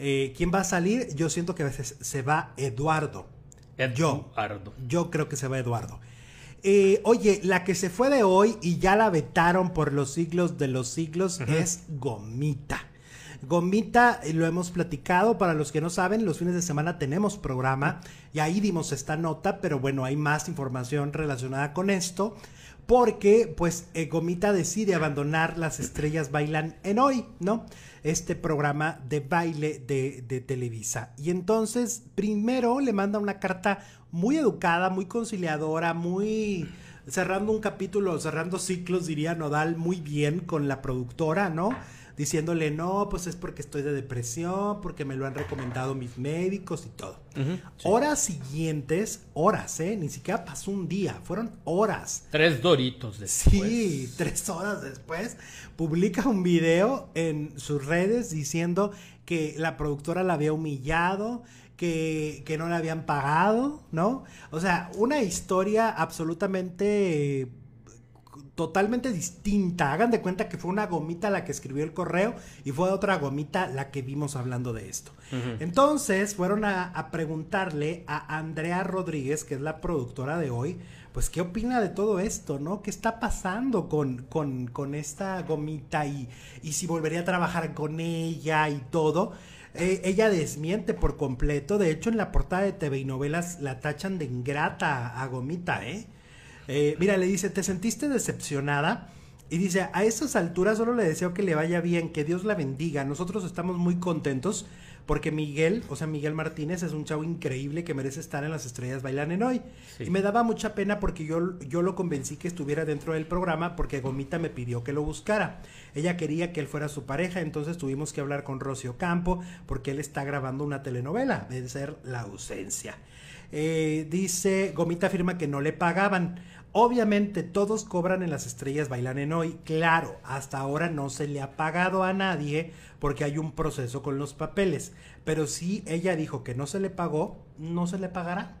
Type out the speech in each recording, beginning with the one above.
Eh, ¿Quién va a salir? Yo siento que a veces se va Eduardo. Eduardo. Yo, creo que se va Eduardo. Eh, oye, la que se fue de hoy y ya la vetaron por los siglos de los siglos es Gomita. Gomita, eh, lo hemos platicado, para los que no saben, los fines de semana tenemos programa y ahí dimos esta nota, pero bueno, hay más información relacionada con esto, porque pues eh, Gomita decide abandonar Las Estrellas Bailan en hoy, ¿no? Este programa de baile de, de Televisa. Y entonces, primero le manda una carta muy educada, muy conciliadora, muy cerrando un capítulo, cerrando ciclos, diría Nodal, muy bien con la productora, ¿no? diciéndole, no, pues es porque estoy de depresión, porque me lo han recomendado mis médicos y todo. Horas siguientes, horas, ¿eh? Ni siquiera pasó un día, fueron horas. Tres doritos después. Sí, tres horas después, publica un video en sus redes diciendo que la productora la había humillado, que, que, no le habían pagado, ¿no? O sea, una historia absolutamente totalmente distinta. Hagan de cuenta que fue una gomita la que escribió el correo y fue otra gomita la que vimos hablando de esto. Entonces fueron a, preguntarle a Andrea Rodríguez, que es la productora de hoy, pues qué opina de todo esto, ¿no? ¿Qué está pasando con, con, esta gomita y, si volvería a trabajar con ella y todo? Eh, ella desmiente por completo. De hecho, en la portada de TV y novelas la tachan de ingrata a gomita, ¿eh? Eh, mira, le dice, ¿te sentiste decepcionada? Y dice, a esas alturas solo le deseo que le vaya bien, que Dios la bendiga. Nosotros estamos muy contentos porque Miguel, o sea, Miguel Martínez es un chavo increíble que merece estar en las estrellas bailan en hoy. Y me daba mucha pena porque yo, yo lo convencí que estuviera dentro del programa porque Gomita me pidió que lo buscara. Ella quería que él fuera su pareja, entonces tuvimos que hablar con Rocío Campo porque él está grabando una telenovela, vencer ser La ausencia. Eh, dice, Gomita afirma que no le pagaban. Obviamente todos cobran en las estrellas bailan en hoy. Claro, hasta ahora no se le ha pagado a nadie porque hay un proceso con los papeles. Pero si ella dijo que no se le pagó, no se le pagará.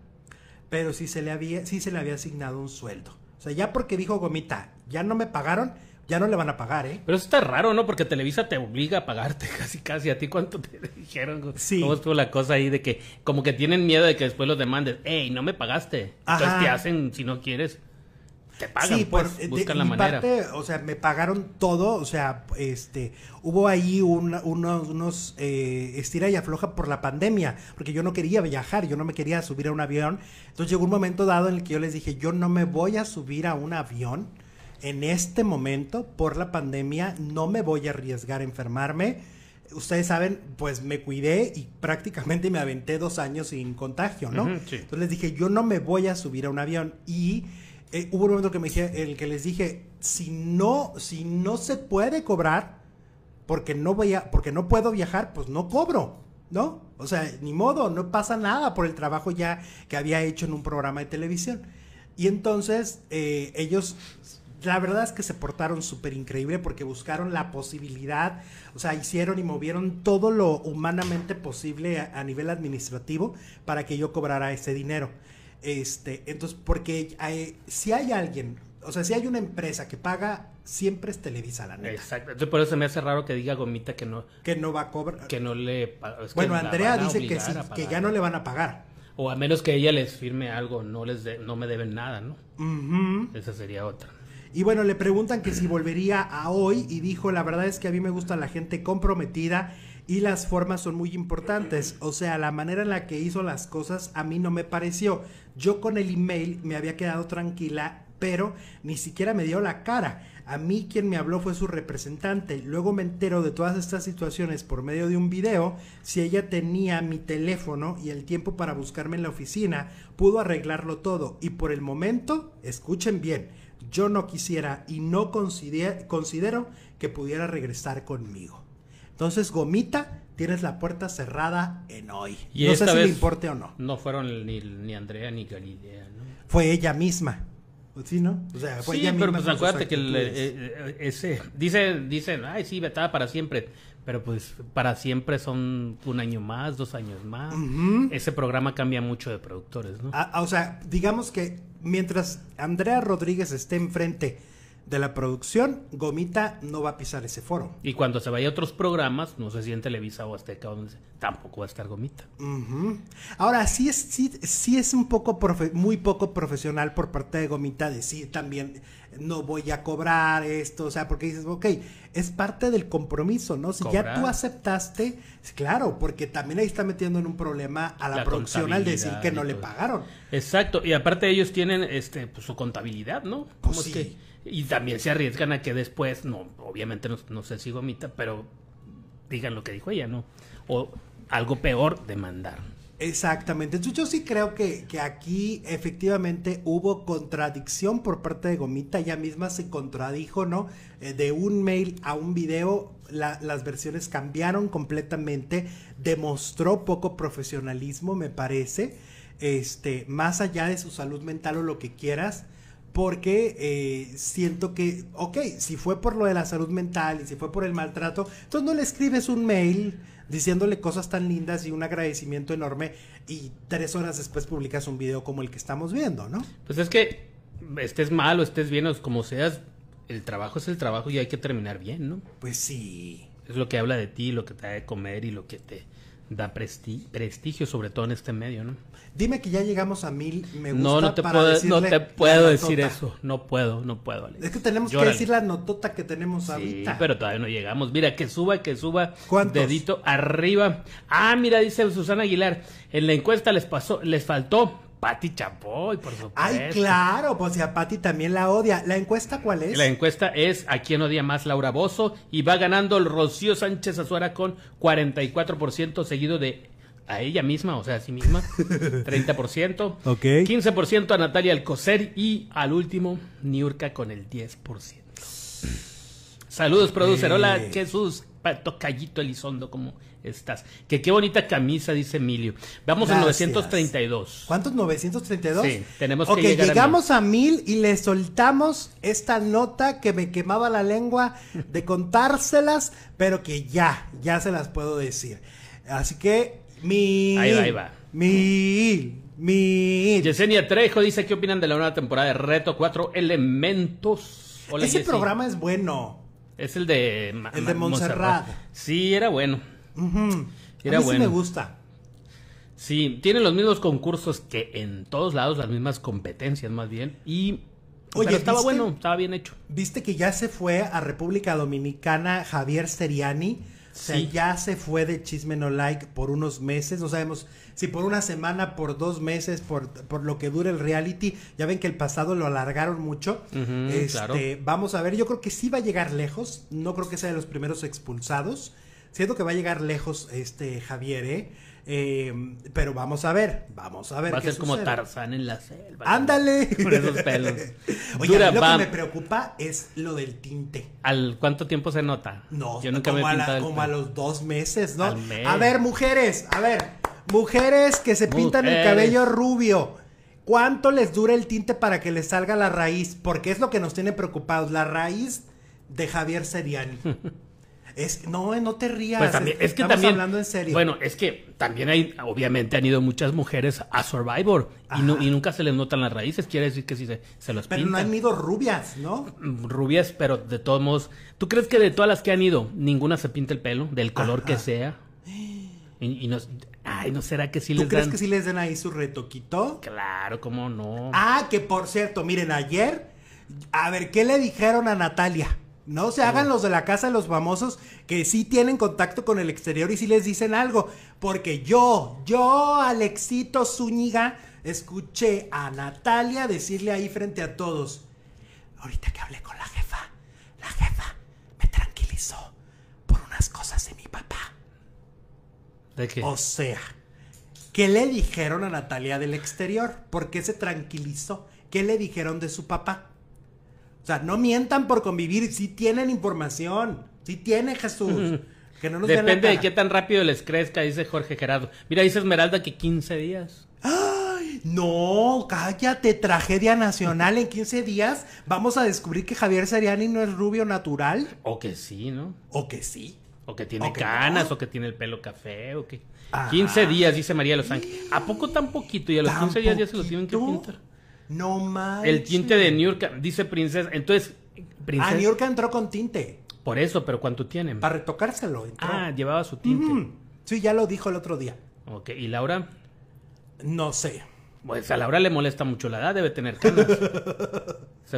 Pero si se le había, sí se le había asignado un sueldo. O sea, ya porque dijo Gomita, ya no me pagaron, ya no le van a pagar, ¿eh? Pero eso está raro, ¿no? Porque Televisa te obliga a pagarte casi, casi. ¿A ti cuánto te dijeron? Sí. ¿Cómo la cosa ahí de que como que tienen miedo de que después los demandes? ¡Ey, no me pagaste! Entonces te hacen si no quieres te pagan, sí, por, pues. buscan la Parte, o sea, me pagaron todo, o sea, este, hubo ahí unos, eh, estira y afloja por la pandemia, porque yo no quería viajar, yo no me quería subir a un avión, entonces llegó un momento dado en el que yo les dije, yo no me voy a subir a un avión en este momento por la pandemia, no me voy a arriesgar a enfermarme, ustedes saben, pues me cuidé y prácticamente me aventé dos años sin contagio, ¿no? Entonces les dije, yo no me voy a subir a un avión y eh, hubo un momento que me dije, el que les dije, si no, si no se puede cobrar, porque no voy a, porque no puedo viajar, pues no cobro, ¿no? O sea, ni modo, no pasa nada por el trabajo ya que había hecho en un programa de televisión. Y entonces eh, ellos, la verdad es que se portaron súper increíble porque buscaron la posibilidad, o sea, hicieron y movieron todo lo humanamente posible a nivel administrativo para que yo cobrara ese dinero. Este, entonces, porque si hay alguien, o sea, si hay una empresa que paga, siempre es Televisa, la neta. Exacto. entonces por eso me hace raro que diga Gomita que no. Que no va a cobrar. Que no le. bueno, Andrea dice que, que ya no le van a pagar. O a menos que ella les firme algo, no, les no me deben nada, ¿no? Esa sería otra. Y bueno, le preguntan que si volvería a hoy y dijo, la verdad es que a mí me gusta la gente comprometida y las formas son muy importantes. O sea, la manera en la que hizo las cosas a mí no me pareció. Yo con el email me había quedado tranquila, pero ni siquiera me dio la cara. A mí quien me habló fue su representante. Luego me entero de todas estas situaciones por medio de un video. Si ella tenía mi teléfono y el tiempo para buscarme en la oficina, pudo arreglarlo todo. Y por el momento, escuchen bien, yo no quisiera y no considero que pudiera regresar conmigo. Entonces, Gomita, tienes la puerta cerrada en hoy. Y no sé si le importe o no. No fueron ni, Andrea ni Galilea, ¿no? Fue ella misma. Pues sí, ¿no? O sea, fue sí, pero pues acuérdate que eh, eh, ese, dice, dicen, ay, sí, estaba para siempre. Pero pues para siempre son un año más, dos años más. Ese programa cambia mucho de productores, ¿no? Ah, ah, o sea, digamos que mientras Andrea Rodríguez esté enfrente de la producción, Gomita no va a pisar ese foro. Y cuando se vaya a otros programas, no sé si en Televisa o Azteca, donde tampoco va a estar Gomita. Ahora, sí es, sí, es un poco, muy poco profesional por parte de Gomita decir también, no voy a cobrar esto, o sea, porque dices, ok, es parte del compromiso, ¿no? Si ya tú aceptaste, claro, porque también ahí está metiendo en un problema a la, producción al decir que no le pagaron. Exacto, y aparte ellos tienen este, pues, su contabilidad, ¿no? Pues Como que y también se arriesgan a que después, no, obviamente no, sé si gomita, pero digan lo que dijo ella, ¿no? O algo peor, demandar. Exactamente. Entonces yo sí creo que, que, aquí efectivamente hubo contradicción por parte de Gomita. Ella misma se contradijo, ¿no? Eh, de un mail a un video, las versiones cambiaron completamente. Demostró poco profesionalismo, me parece. Este, más allá de su salud mental o lo que quieras porque eh, siento que, ok, si fue por lo de la salud mental y si fue por el maltrato, entonces no le escribes un mail diciéndole cosas tan lindas y un agradecimiento enorme y tres horas después publicas un video como el que estamos viendo, ¿no? Pues es que estés mal o estés bien o como seas, el trabajo es el trabajo y hay que terminar bien, ¿no? Pues sí. Es lo que habla de ti, lo que te da de comer y lo que te da prestigio, sobre todo en este medio, ¿no? Dime que ya llegamos a mil me No, no te puedo, no te puedo decir eso. No puedo, no puedo, Es que tenemos que decir la notota que tenemos sí, Pero todavía no llegamos. Mira, que suba, que suba. Dedito arriba. Ah, mira, dice Susana Aguilar. En la encuesta les pasó, les faltó Pati Chapoy, por supuesto. Ay, claro, pues si a también la odia. ¿La encuesta cuál es? La encuesta es a quién odia más Laura Bozo y va ganando el Rocío Sánchez Azuara con 44% seguido de a ella misma, o sea, a sí misma, 30%. ok. 15% a Natalia Alcocer y al último Niurka con el 10%. Saludos, producer. Hola, Jesús callito Elizondo, como estás? Que qué bonita camisa, dice Emilio. Vamos a 932. ¿Cuántos? ¿932? Sí, tenemos que llegar llegamos a mil. y le soltamos esta nota que me quemaba la lengua de contárselas, pero que ya, ya se las puedo decir. Así que, mi. Ahí va, Mil, mi... Yesenia Trejo dice, ¿qué opinan de la nueva temporada de Reto cuatro Elementos? Hola, Ese programa es bueno. Es el de... el de Montserrat. Sí, era bueno. Era A mí bueno. Sí me gusta. Sí, tiene los mismos concursos que en todos lados, las mismas competencias más bien. Y Oye, estaba bueno, estaba bien hecho. ¿Viste que ya se fue a República Dominicana Javier Seriani? ya se fue de Chisme No Like por unos meses, no sabemos si por una semana, por dos meses, por, por lo que dure el reality. Ya ven que el pasado lo alargaron mucho. este, Vamos a ver, yo creo que sí va a llegar lejos, no creo que sea de los primeros expulsados. Siento que va a llegar lejos este Javier, ¿eh? Eh, pero vamos a ver, vamos a ver. Va a ser como Tarzán en la selva. Ándale. Oye, lo que me preocupa es lo del tinte. ¿Al cuánto tiempo se nota? No, como, a, los dos meses, ¿no? A ver, mujeres, a ver, mujeres que se pintan el cabello rubio. ¿Cuánto les dura el tinte para que les salga la raíz? Porque es lo que nos tiene preocupados, la raíz de Javier Seriani. no, no te rías. Pues estamos hablando en serio. Bueno, es que también hay, obviamente han ido muchas mujeres a Survivor y, nunca se les notan las raíces. Quiere decir que sí se, se los Pero no han ido rubias, ¿no? Mm, rubias, pero de todos modos. ¿Tú crees que de todas las que han ido, ninguna se pinta el pelo, del color que sea? Y, no, Ay, ¿no será que sí les ¿Tú crees que sí les den ahí su retoquito? Claro, ¿cómo no? Ah, que por cierto, miren, ayer, a ver, ¿qué le dijeron a Natalia? No se hagan los de la casa de los famosos que sí tienen contacto con el exterior y sí les dicen algo. Porque yo, yo, Alexito Zúñiga, escuché a Natalia decirle ahí frente a todos, ahorita que hablé con la jefa, la jefa me tranquilizó por unas cosas de mi papá. ¿De qué? O sea, ¿qué le dijeron a Natalia del exterior? ¿Por qué se tranquilizó? ¿Qué le dijeron de su papá? O sea, no mientan por convivir, sí tienen información, si tiene Jesús. Que no nos Depende de qué tan rápido les crezca, dice Jorge Gerardo. Mira, dice Esmeralda que 15 días. ¡Ay! No, cállate, tragedia nacional. En 15 días vamos a descubrir que Javier Sariani no es rubio natural. O que sí, ¿no? O que sí. O que tiene canas, o que tiene el pelo café, o que... 15 ah. días, dice María Los Ángeles. ¿A poco tan poquito? Y a los 15 días ya se lo tienen que pintar. No más. El tinte de New York, dice Princesa. Entonces, ah, Princesa. Ah, New York entró con tinte. Por eso, pero ¿cuánto tienen? Para retocárselo. Entró. Ah, llevaba su tinte. sí, ya lo dijo el otro día. Ok, ¿y Laura? No sé. Pues a Laura le molesta mucho la edad, debe tener canas.